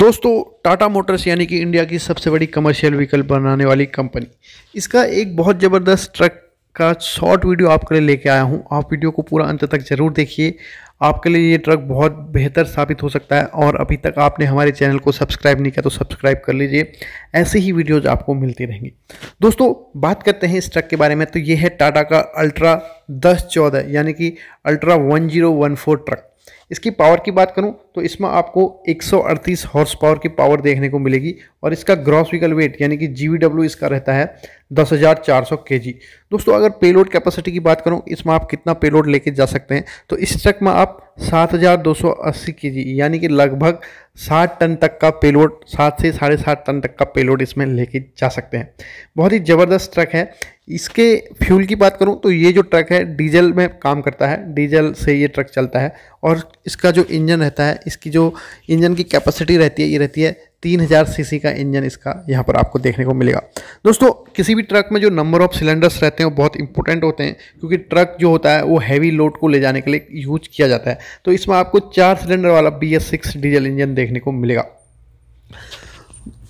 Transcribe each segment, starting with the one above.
दोस्तों टाटा मोटर्स यानी कि इंडिया की सबसे बड़ी कमर्शियल व्हीकल बनाने वाली कंपनी इसका एक बहुत ज़बरदस्त ट्रक का शॉर्ट वीडियो आपके लिए लेके आया हूँ आप वीडियो को पूरा अंत तक ज़रूर देखिए आपके लिए ये ट्रक बहुत बेहतर साबित हो सकता है और अभी तक आपने हमारे चैनल को सब्सक्राइब नहीं किया तो सब्सक्राइब कर लीजिए ऐसे ही वीडियोज आपको मिलती रहेंगी दोस्तों बात करते हैं इस ट्रक के बारे में तो ये है टाटा का अल्ट्रा दस चौदह यानी कि Ultra one zero one four truck इसकी पावर की बात करूं तो इसमें आपको 138 हॉर्स पावर की पावर देखने को मिलेगी और इसका ग्रॉस व्हीकल वेट यानी कि जी इसका रहता है 10,400 केजी दोस्तों अगर पेलोड कैपेसिटी की बात करूं इसमें आप कितना पेलोड लेके जा सकते हैं तो इस ट्रक में आप 7,280 केजी यानी कि लगभग 60 टन तक का पेलोड 7 से साढ़े सात टन तक का पेलोड इसमें लेके जा सकते हैं बहुत ही ज़बरदस्त ट्रक है इसके फ्यूल की बात करूं तो ये जो ट्रक है डीजल में काम करता है डीजल से ये ट्रक चलता है और इसका जो इंजन रहता है इसकी जो इंजन की कैपेसिटी रहती है ये रहती है तीन हज़ार सी का इंजन इसका यहाँ पर आपको देखने को मिलेगा दोस्तों किसी भी ट्रक में जो नंबर ऑफ सिलेंडर्स रहते हैं वो बहुत इंपॉर्टेंट होते हैं क्योंकि ट्रक जो होता है वो हैवी लोड को ले जाने के लिए यूज किया जाता है तो इसमें आपको चार सिलेंडर वाला B S six diesel engine देखने को मिलेगा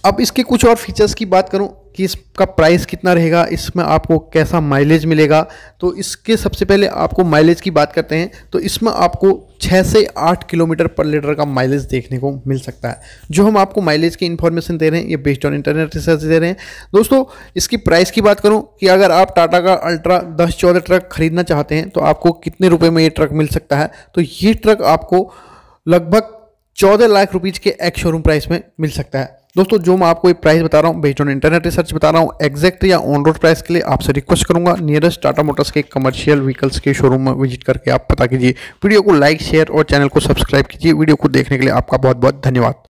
अब इसके कुछ और फीचर्स की बात करूँ कि इसका प्राइस कितना रहेगा इसमें आपको कैसा माइलेज मिलेगा तो इसके सबसे पहले आपको माइलेज की बात करते हैं तो इसमें आपको छः से आठ किलोमीटर पर लीटर का माइलेज देखने को मिल सकता है जो हम आपको माइलेज की इन्फॉर्मेशन दे रहे हैं ये बेस्ड ऑन इंटरनेट रिसर्च दे रहे हैं दोस्तों इसकी प्राइस की बात करूँ कि अगर आप टाटा का अल्ट्रा दस चौदह ट्रक खरीदना चाहते हैं तो आपको कितने रुपये में ये ट्रक मिल सकता है तो ये ट्रक आपको लगभग चौदह लाख रुपीज़ के एक्स शोरूम प्राइस में मिल सकता है दोस्तों जो मैं आपको एक प्राइस बता रहा हूँ बेस्ड ऑन इंटरनेट रिसर्च बता रहा हूँ एक्जैक्ट या ऑन रोड प्राइस के लिए आपसे रिक्वेस्ट करूँगा नियरेस्ट टाटा मोटर्स के कमर्शियल व्हीकल्स के शोरूम में विजिट करके आप पता कीजिए वीडियो को लाइक शेयर और चैनल को सब्सक्राइब कीजिए वीडियो को देखने के लिए आपका बहुत बहुत धन्यवाद